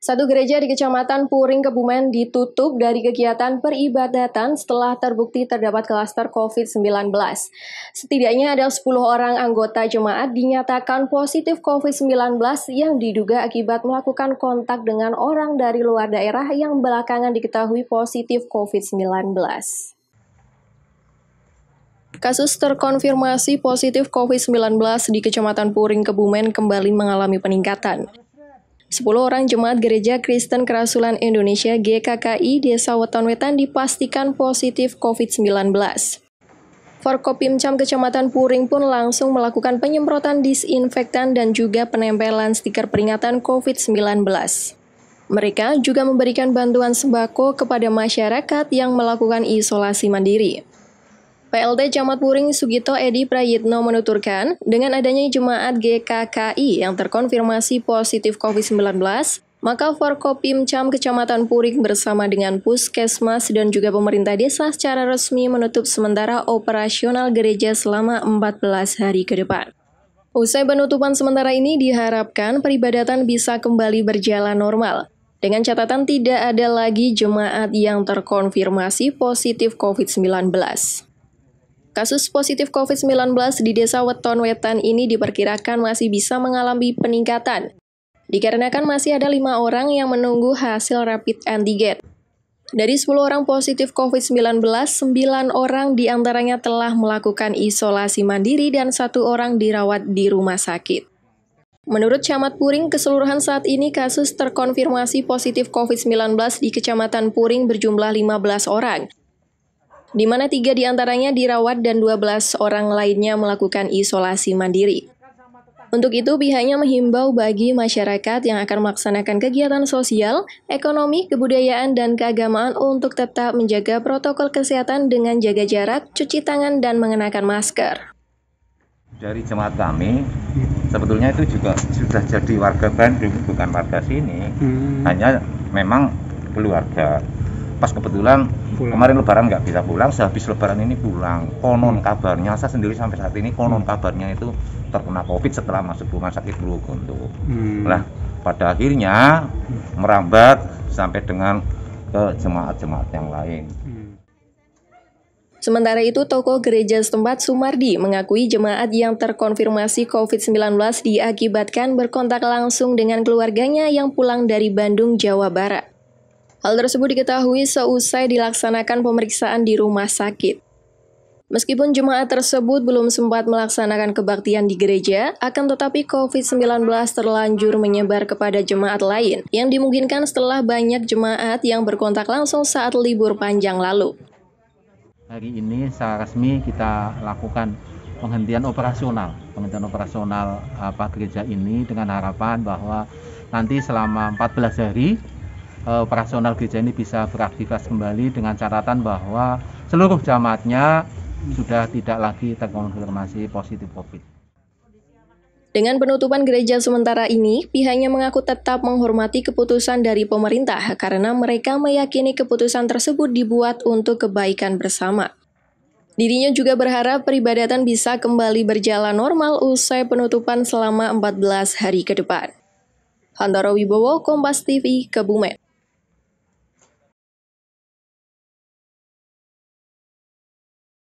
Satu gereja di Kecamatan Puring Kebumen ditutup dari kegiatan peribadatan setelah terbukti terdapat klaster COVID-19. Setidaknya ada 10 orang anggota jemaat dinyatakan positif COVID-19 yang diduga akibat melakukan kontak dengan orang dari luar daerah yang belakangan diketahui positif COVID-19. Kasus terkonfirmasi positif COVID-19 di Kecamatan Puring Kebumen kembali mengalami peningkatan. Sepuluh orang jemaat Gereja Kristen Kerasulan Indonesia GKKI Desa Weton Wetan dipastikan positif COVID-19. Forkopimcam Kecamatan Puring pun langsung melakukan penyemprotan disinfektan dan juga penempelan stiker peringatan COVID-19. Mereka juga memberikan bantuan sembako kepada masyarakat yang melakukan isolasi mandiri. PLT Camat Puring Sugito Edi Prayitno menuturkan, dengan adanya jemaat GKKI yang terkonfirmasi positif COVID-19, maka Forkopimcam Kecamatan Puring bersama dengan Puskesmas dan juga pemerintah desa secara resmi menutup sementara operasional gereja selama 14 hari ke depan. Usai penutupan sementara ini diharapkan peribadatan bisa kembali berjalan normal. Dengan catatan tidak ada lagi jemaat yang terkonfirmasi positif COVID-19. Kasus positif COVID-19 di Desa Weton Wetan ini diperkirakan masih bisa mengalami peningkatan, dikarenakan masih ada lima orang yang menunggu hasil rapid antigen. Dari 10 orang positif COVID-19, 9 orang diantaranya telah melakukan isolasi mandiri dan satu orang dirawat di rumah sakit. Menurut Camat Puring, keseluruhan saat ini kasus terkonfirmasi positif COVID-19 di Kecamatan Puring berjumlah 15 orang di mana tiga diantaranya dirawat dan 12 orang lainnya melakukan isolasi mandiri. Untuk itu, pihaknya menghimbau bagi masyarakat yang akan melaksanakan kegiatan sosial, ekonomi, kebudayaan, dan keagamaan untuk tetap menjaga protokol kesehatan dengan jaga jarak, cuci tangan, dan mengenakan masker. Dari jemaat kami, sebetulnya itu juga sudah jadi warga Bandung, bukan warga sini, hmm. hanya memang keluarga pas kebetulan pulang. kemarin lebaran nggak bisa pulang sehabis lebaran ini pulang konon hmm. kabarnya saya sendiri sampai saat ini konon hmm. kabarnya itu terkena covid setelah masuk rumah sakit dulu hmm. nah pada akhirnya hmm. merambat sampai dengan ke jemaat-jemaat yang lain hmm. Sementara itu, toko gereja setempat Sumardi mengakui jemaat yang terkonfirmasi COVID-19 diakibatkan berkontak langsung dengan keluarganya yang pulang dari Bandung, Jawa Barat. Hal tersebut diketahui seusai dilaksanakan pemeriksaan di rumah sakit. Meskipun jemaat tersebut belum sempat melaksanakan kebaktian di gereja, akan tetapi COVID-19 terlanjur menyebar kepada jemaat lain yang dimungkinkan setelah banyak jemaat yang berkontak langsung saat libur panjang lalu. Hari ini secara resmi kita lakukan penghentian operasional, penghentian operasional apa gereja ini dengan harapan bahwa nanti selama 14 hari Eh, operasional gereja ini bisa beraktivitas kembali dengan catatan bahwa seluruh jamaatnya sudah tidak lagi terkonfirmasi positif COVID. Dengan penutupan gereja sementara ini, pihaknya mengaku tetap menghormati keputusan dari pemerintah karena mereka meyakini keputusan tersebut dibuat untuk kebaikan bersama. Dirinya juga berharap peribadatan bisa kembali berjalan normal usai penutupan selama 14 hari ke depan. Handoro Wibowo, Kompas TV, Kebumen.